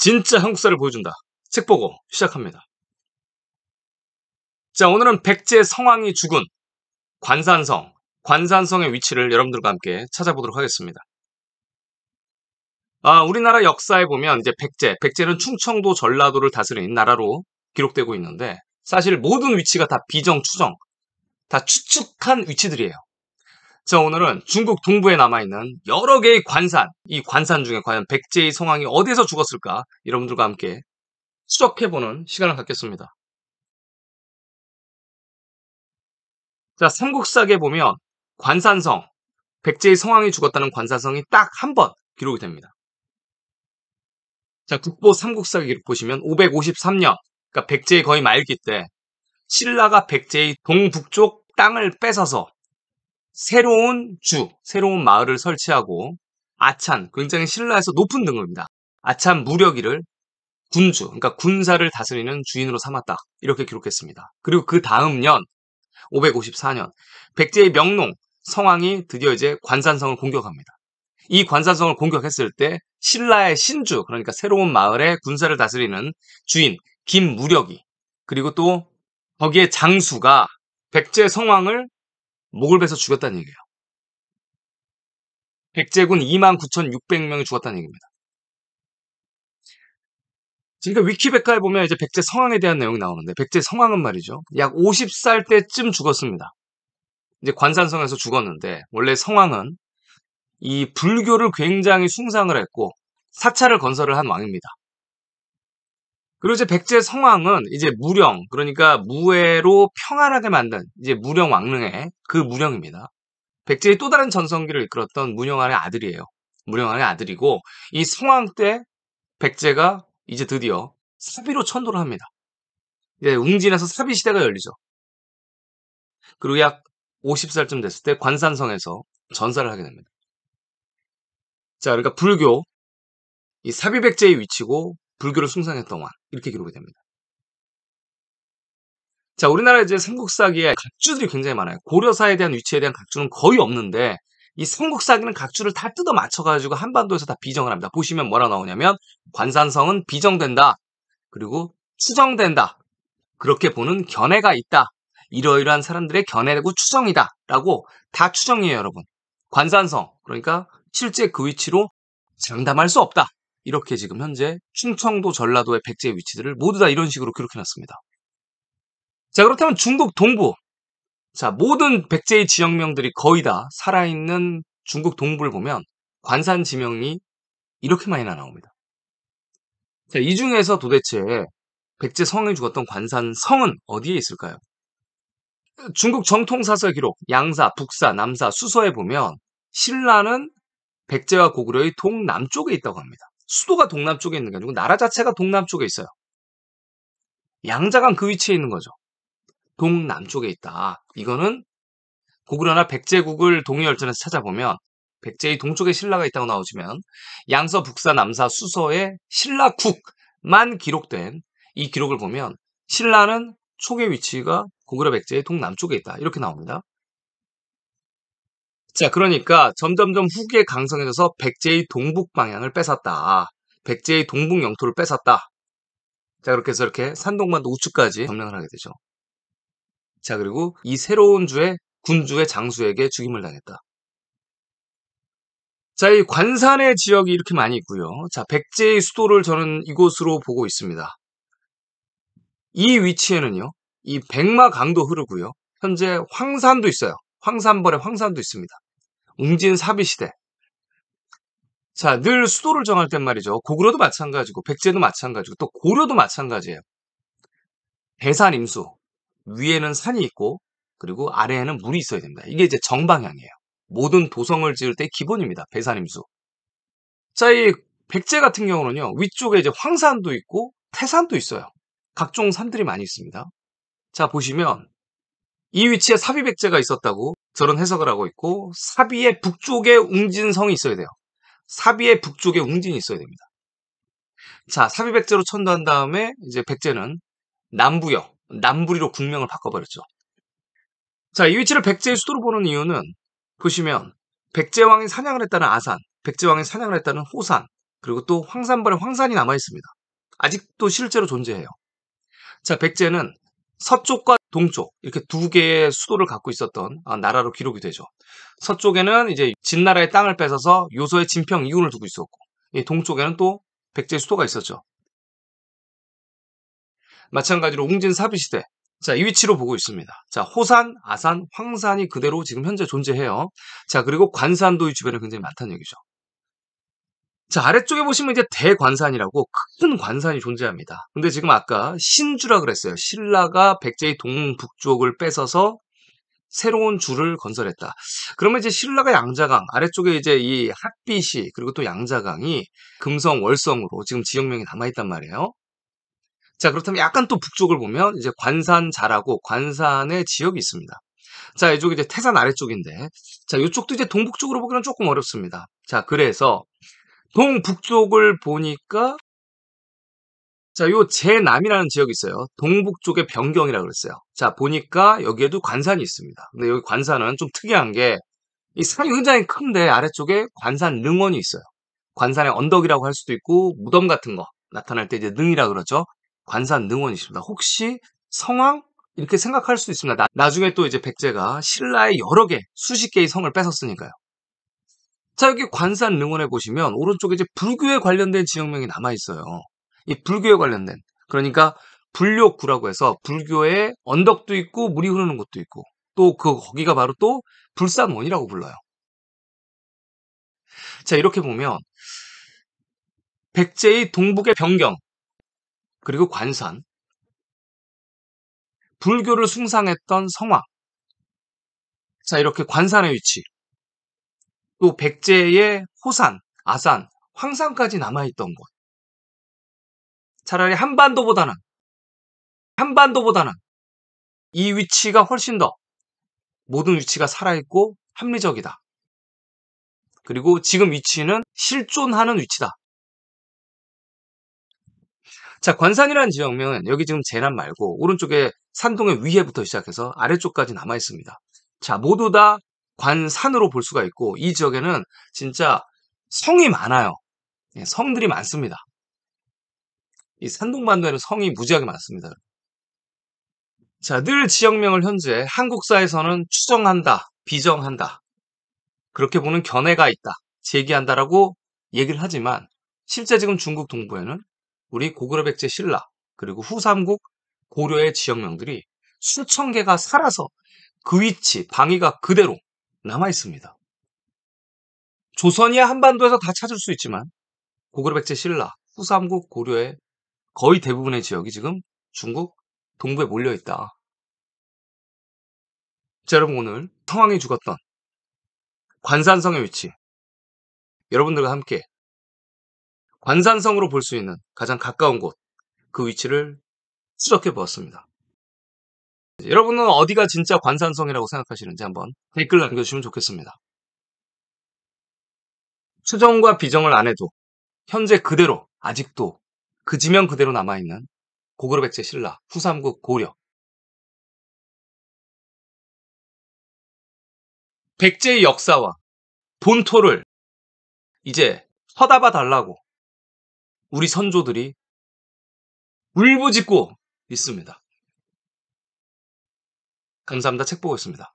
진짜 한국사를 보여준다. 책 보고 시작합니다. 자, 오늘은 백제 성왕이 죽은 관산성, 관산성의 위치를 여러분들과 함께 찾아보도록 하겠습니다. 아, 우리나라 역사에 보면 이제 백제, 백제는 충청도, 전라도를 다스린 나라로 기록되고 있는데 사실 모든 위치가 다 비정, 추정, 다 추측한 위치들이에요. 자, 오늘은 중국 동부에 남아있는 여러 개의 관산, 이 관산 중에 과연 백제의 성황이 어디에서 죽었을까? 여러분들과 함께 추적해보는 시간을 갖겠습니다. 자, 삼국사기에 보면 관산성, 백제의 성황이 죽었다는 관산성이 딱 한 번 기록이 됩니다. 자, 국보 삼국사기 기록 보시면 553년, 그러니까 백제의 거의 말기 때 신라가 백제의 동북쪽 땅을 뺏어서 새로운 주, 새로운 마을을 설치하고 아찬, 굉장히 신라에서 높은 등급입니다. 아찬 무력이를 군주, 그러니까 군사를 다스리는 주인으로 삼았다. 이렇게 기록했습니다. 그리고 그 다음 년, 554년, 백제의 명농, 성왕이 드디어 이제 관산성을 공격합니다. 이 관산성을 공격했을 때 신라의 신주, 그러니까 새로운 마을의 군사를 다스리는 주인, 김무력이, 그리고 또 거기에 장수가 백제 성왕을 목을 베서 죽였다는 얘기예요. 백제군 29,600명이 죽었다는 얘기입니다. 그러니까 위키백과에 보면 이제 백제 성황에 대한 내용이 나오는데 백제 성황은 말이죠. 약 50살 때쯤 죽었습니다. 이제 관산성에서 죽었는데 원래 성황은 이 불교를 굉장히 숭상을 했고 사찰을 건설을 한 왕입니다. 그리고 이제 백제 성왕은 이제 무령, 그러니까 무해로 평안하게 만든 이제 무령 왕릉의 그 무령입니다. 백제의 또 다른 전성기를 이끌었던 무령환의 아들이에요. 무령환의 아들이고 이 성왕 때 백제가 이제 드디어 사비로 천도를 합니다. 이제 웅진에서 사비 시대가 열리죠. 그리고 약 50살쯤 됐을 때 관산성에서 전사를 하게 됩니다. 자, 그러니까 불교, 이 사비백제의 위치고 불교를 숭상했던 왕 이렇게 기록이 됩니다. 자, 우리나라 이제 삼국사기에 각주들이 굉장히 많아요. 고려사에 대한 위치에 대한 각주는 거의 없는데 이 삼국사기는 각주를 다 뜯어 맞춰가지고 한반도에서 다 비정을 합니다. 보시면 뭐라 나오냐면 관산성은 비정된다. 그리고 추정된다. 그렇게 보는 견해가 있다. 이러이러한 사람들의 견해고 추정이다. 라고 다 추정이에요, 여러분. 관산성. 그러니까 실제 그 위치로 장담할 수 없다. 이렇게 지금 현재 충청도 전라도의 백제 위치들을 모두 다 이런 식으로 기록해놨습니다. 자 그렇다면 중국 동부 자 모든 백제의 지역명들이 거의 다 살아있는 중국 동부를 보면 관산 지명이 이렇게 많이 나옵니다. 자, 이 중에서 도대체 백제 성에 죽었던 관산 성은 어디에 있을까요? 중국 정통사설 기록 양사, 북사, 남사, 수서에 보면 신라는 백제와 고구려의 동남쪽에 있다고 합니다. 수도가 동남쪽에 있는 게 아니고 나라 자체가 동남쪽에 있어요. 양자강그 위치에 있는 거죠. 동남쪽에 있다. 이거는 고구려나 백제국을 동해열전에서 찾아보면 백제의 동쪽에 신라가 있다고 나오지만 양서, 북사, 남사, 수서의 신라국만 기록된 이 기록을 보면 신라는 촉의 위치가 고구려 백제의 동남쪽에 있다. 이렇게 나옵니다. 자, 그러니까 점점점 후기에 강성해져서 백제의 동북 방향을 뺏었다. 백제의 동북 영토를 뺏었다. 자, 그렇게 해서 이렇게 산동반도 우측까지 점령을 하게 되죠. 자, 그리고 이 새로운 주의 군주의 장수에게 죽임을 당했다. 자, 이 관산의 지역이 이렇게 많이 있고요. 자, 백제의 수도를 저는 이곳으로 보고 있습니다. 이 위치에는요, 이 백마 강도 흐르고요. 현재 황산도 있어요. 황산벌의 황산도 있습니다. 웅진 사비시대. 자, 늘 수도를 정할 땐 말이죠. 고구려도 마찬가지고, 백제도 마찬가지고, 또 고려도 마찬가지예요. 대산 임수. 위에는 산이 있고, 그리고 아래에는 물이 있어야 됩니다. 이게 이제 정방향이에요. 모든 도성을 지을 때 기본입니다. 배산임수. 자, 이 백제 같은 경우는요, 위쪽에 이제 황산도 있고, 태산도 있어요. 각종 산들이 많이 있습니다. 자, 보시면, 이 위치에 사비백제가 있었다고 저런 해석을 하고 있고 사비의 북쪽에 웅진성이 있어야 돼요. 사비의 북쪽에 웅진이 있어야 됩니다. 자, 사비백제로 천도한 다음에 이제 백제는 남부여, 남부리로 국명을 바꿔버렸죠. 자, 이 위치를 백제의 수도로 보는 이유는 보시면 백제왕이 사냥을 했다는 아산, 백제왕이 사냥을 했다는 호산, 그리고 또 황산벌의 황산이 남아있습니다. 아직도 실제로 존재해요. 자, 백제는 서쪽과 동쪽 이렇게 두 개의 수도를 갖고 있었던 어, 나라로 기록이 되죠. 서쪽에는 이제 진나라의 땅을 뺏어서 요서의 진평 이윤을 두고 있었고 동쪽에는 또 백제의 수도가 있었죠. 마찬가지로 웅진 사비 시대 자, 이 위치로 보고 있습니다. 자, 호산, 아산, 황산이 그대로 지금 현재 존재해요. 자, 그리고 관산도 이 주변에 굉장히 많다는 얘기죠. 자, 아래쪽에 보시면 이제 대관산이라고 큰 관산이 존재합니다. 근데 지금 아까 신주라 그랬어요. 신라가 백제의 동북쪽을 뺏어서 새로운 주를 건설했다. 그러면 이제 신라가 양자강, 아래쪽에 이제 이 핫빛이, 그리고 또 양자강이 금성, 월성으로 지금 지역명이 남아있단 말이에요. 자, 그렇다면 약간 또 북쪽을 보면 이제 관산자라고 관산의 지역이 있습니다. 자, 이쪽이 이제 태산 아래쪽인데, 자, 이쪽도 이제 동북쪽으로 보기는 조금 어렵습니다. 자, 그래서 동북쪽을 보니까 자, 요 제남이라는 지역이 있어요. 동북쪽의 변경이라 고 그랬어요. 자, 보니까 여기에도 관산이 있습니다. 근데 여기 관산은 좀 특이한 게 이 산이 굉장히 큰데 아래쪽에 관산 능원이 있어요. 관산의 언덕이라고 할 수도 있고 무덤 같은 거 나타날 때 이제 능이라 그러죠. 관산 능원이 있습니다. 혹시 성황 이렇게 생각할 수 있습니다. 나, 중에또 이제 백제가 신라의 여러 개 수십 개의 성을 뺏었으니까요. 자, 여기 관산 능원에 보시면 오른쪽에 이제 불교에 관련된 지역명이 남아있어요. 이 불교에 관련된. 그러니까 불교구라고 해서 불교에 언덕도 있고 물이 흐르는 곳도 있고 또 그 거기가 바로 또 불산원이라고 불러요. 자, 이렇게 보면 백제의 동북의 변경 그리고 관산 불교를 숭상했던 성황 자, 이렇게 관산의 위치 또 백제의 호산, 아산, 황산까지 남아있던 곳. 차라리 한반도보다는 한반도보다는 이 위치가 훨씬 더 모든 위치가 살아있고 합리적이다. 그리고 지금 위치는 실존하는 위치다. 자, 관산이라는 지역명은 여기 지금 재난 말고 오른쪽에 산동의 위에부터 시작해서 아래쪽까지 남아 있습니다. 자, 모두 다 관산으로 볼 수가 있고 이 지역에는 진짜 성이 많아요. 예, 성들이 많습니다. 이 산동반도에는 성이 무지하게 많습니다. 자, 늘 지역명을 현재 한국사에서는 추정한다, 비정한다, 그렇게 보는 견해가 있다, 제기한다라고 얘기를 하지만 실제 지금 중국 동부에는 우리 고구려 백제 신라 그리고 후삼국 고려의 지역명들이 수천 개가 살아서 그 위치, 방위가 그대로 남아 있습니다. 조선이야 한반도에서 다 찾을 수 있지만 고구려 백제 신라 후삼국 고려의 거의 대부분의 지역이 지금 중국 동부에 몰려 있다. 자, 여러분 오늘 성황이 죽었던 관산성의 위치 여러분들과 함께 관산성으로 볼 수 있는 가장 가까운 곳 그 위치를 추적해 보았습니다. 여러분은 어디가 진짜 관산성이라고 생각하시는지 한번 댓글 남겨주시면 좋겠습니다. 추정과 비정을 안 해도 현재 그대로 아직도 그 지면 그대로 남아있는 고구려 백제 신라 후삼국 고려 백제의 역사와 본토를 이제 쳐다봐 달라고 우리 선조들이 울부짖고 있습니다. 감사합니다. 책 보고 있습니다.